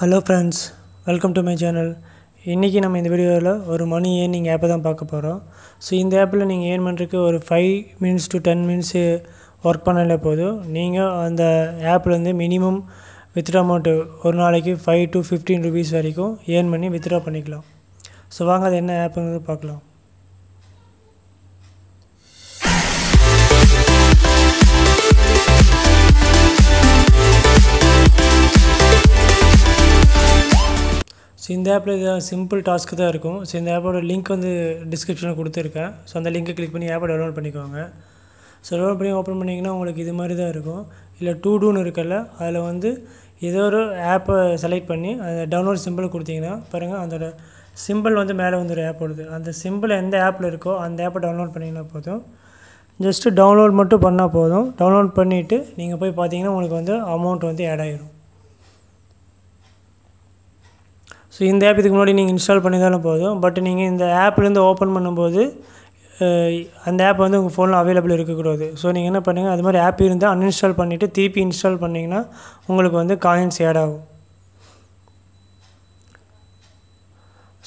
hello friends welcome to my channel இன்றைக்கி நம்ம இந்த வீடியோவில் ஒரு மணி ஏர்னிங் ஆப்பை தான் பார்க்க போகிறோம் ஸோ இந்த ஆப்பில் நீங்கள் ஏர்ன் பண்ணுறதுக்கு ஒரு five minutes to ten minutes work பண்ணாலே போதும் நீங்கள் அந்த ஆப்லேருந்து மினிமம் வித்ட்ரா அமௌண்ட்டு ஒரு நாளைக்கு ஃபைவ் டு ஃபிஃப்டீன் ருபீஸ் வரைக்கும் ஏர்ன் பண்ணி வித்ட்ரா பண்ணிக்கலாம் ஸோ வாங்க அது என்ன ஆப்புங்கிறது பார்க்கலாம் ஸோ இந்த ஆப்பில் இதான் சிம்பிள் டாஸ்க்கு தான் இருக்கும் ஸோ இந்த ஆப்போட லிங்க் வந்து டிஸ்கிரிப்ஷனில் கொடுத்துருக்கேன் ஸோ அந்த லிங்க்கை கிளிக் பண்ணி ஆப்பை டவுன்லோட் பண்ணிக்கோங்க ஸோ டவுன்லோட் பண்ணி ஓப்பன் பண்ணிங்கன்னா உங்களுக்கு இது மாதிரி தான் இருக்கும் இல்லை டூ டூன்னு இருக்கல அதில் வந்து ஏதோ ஒரு ஆப்பை செலக்ட் பண்ணி அதை டவுன்லோட் சிம்பிள் கொடுத்தீங்கன்னா பாருங்கள் அதோட சிம்பிள் வந்து மேலே வந்து ஒரு ஆப் வருது அந்த சிம்பிள் எந்த ஆப்பில் இருக்கோ அந்த ஆப்பை டவுன்லோட் பண்ணிங்கன்னா போதும் ஜஸ்ட்டு டவுன்லோட் மட்டும் பண்ணால் போதும் டவுன்லோட் பண்ணிவிட்டு நீங்கள் போய் பார்த்தீங்கன்னா உங்களுக்கு வந்து அமௌண்ட் வந்து ஆட் ஆகிரும் ஸோ இந்த ஆப் இதுக்கு முன்னாடி நீங்கள் இன்ஸ்டால் தானே போதும் பட் நீங்கள் இந்த ஆப்லேருந்து ஓப்பன் பண்ணும்போது அந்த ஆப் வந்து உங்கள் ஃபோனில் அவைலபிள் இருக்கக்கூடாது ஸோ நீங்கள் என்ன பண்ணுங்கள் அது மாதிரி ஆப் இருந்தால் அன்இன்ஸ்டால் பண்ணிவிட்டு திருப்பி இன்ஸ்டால் பண்ணிங்கன்னா உங்களுக்கு வந்து காயின்ஸ் ஆட் ஆகும்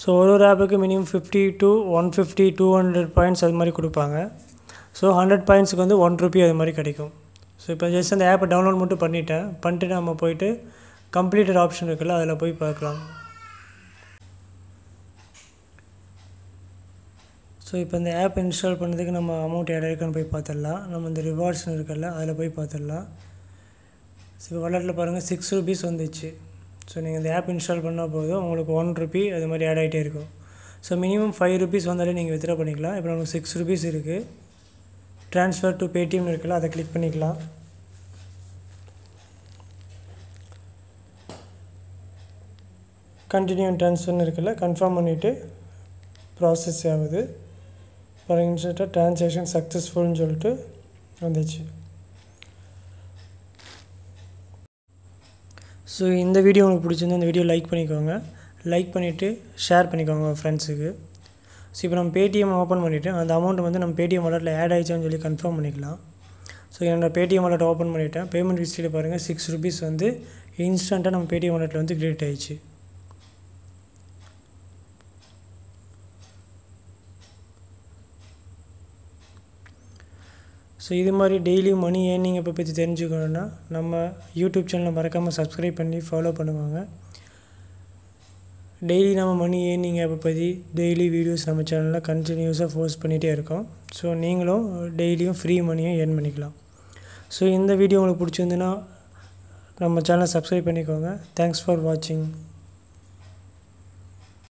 ஸோ ஒரு ஒரு ஆப்புக்கு minimum fifty to one fifty two hundred points அது மாதிரி கொடுப்பாங்க ஸோ ஹண்ட்ரட் பாயிண்ட்ஸுக்கு வந்து ஒன் ருபி அது மாதிரி கிடைக்கும் ஸோ இப்போ ஜஸ்ட் அந்த ஆப்பை டவுன்லோட் மட்டும் பண்ணிவிட்டேன் பண்ணிட்டு நம்ம போயிட்டு கம்ப்ளீட்டட் ஆப்ஷன் இருக்குல்ல அதில் போய் பார்க்கலாம் ஸோ இப்போ இந்த ஆப் இன்ஸ்டால் பண்ணதுக்கு நம்ம அமௌண்ட் ஆட் ஆகிருக்கான்னு போய் பார்த்துடலாம் நம்ம இந்த ரிவார்ட்ஸ்னு இருக்கல அதில் போய் பார்த்துடலாம் ஸோ இப்போ வாலெட்டில் பாருங்கள் சிக்ஸ் ருபீஸ் வந்துச்சு ஸோ நீங்கள் இந்த ஆப் இன்ஸ்டால் பண்ணால் போதும் உங்களுக்கு ஒன் ருபி அது மாதிரி ஆட் ஆகிட்டே இருக்கும் ஸோ மினிமம் ஃபைவ் ருபீஸ் வந்தாலே நீங்கள் வித்ரா பண்ணிக்கலாம் இப்போ நமக்கு சிக்ஸ் ருபீஸ் இருக்குது ட்ரான்ஸ்ஃபர் டு பேடிஎம்னு இருக்குல்ல அதை கிளிக் பண்ணிக்கலாம் கண்டினியூ ட்ரான்ஸ்ஃபர்னு இருக்குல்ல கன்ஃபார்ம் பண்ணிவிட்டு ப்ராசஸ் ஆகுது ஃபார் ட்ரான்சேக்ஷன் சக்ஸஸ்ஃபுல்னு சொல்லிட்டு வந்துச்சு ஸோ இந்த வீடியோ உங்களுக்கு பிடிச்சிருந்து இந்த வீடியோ லைக் பண்ணிக்கோங்க லைக் பண்ணிவிட்டு ஷேர் பண்ணிக்கோங்க ஃப்ரெண்ட்ஸுக்கு ஸோ இப்போ நம்ம பேடிஎம் ஓப்பன் பண்ணிவிட்டு அந்த அமௌண்ட் வந்து நம்ம பேடிஎம் வாலெட்டில் ஆட் ஆகிடுச்சான்னு சொல்லி கன்ஃபார்ம் பண்ணிக்கலாம் ஸோ என்னோடய பேடிஎம் வாலெட் ஓப்பன் பண்ணிவிட்டேன் பேமெண்ட் ஹிஸ்ட்ரியில் பாருங்கள் சிக்ஸ் ருபீஸ் வந்து இன்ஸ்டண்ட்டாக நம்ம பேடிஎம் வாலெட்டில் வந்து கிரியேட் ஆகிடுச்சு ஸோ இது மாதிரி டெய்லி மணி ஏர்னிங் அப்போ பற்றி தெரிஞ்சுக்கணுன்னா நம்ம யூடியூப் சேனலை மறக்காமல் சப்ஸ்கிரைப் பண்ணி ஃபாலோ பண்ணுவாங்க டெய்லி நம்ம மணி ஏர்னிங் ஆப்பை பற்றி டெய்லி வீடியோஸ் நம்ம சேனலில் கண்டினியூஸாக ஃபோர்ஸ் பண்ணிகிட்டே இருக்கோம் ஸோ நீங்களும் டெய்லியும் ஃப்ரீ மணியும் ஏர்ன் பண்ணிக்கலாம் ஸோ இந்த வீடியோ உங்களுக்கு பிடிச்சிருந்துன்னா நம்ம சேனலை சப்ஸ்கிரைப் பண்ணிக்கோங்க தேங்க்ஸ் ஃபார் வாட்சிங்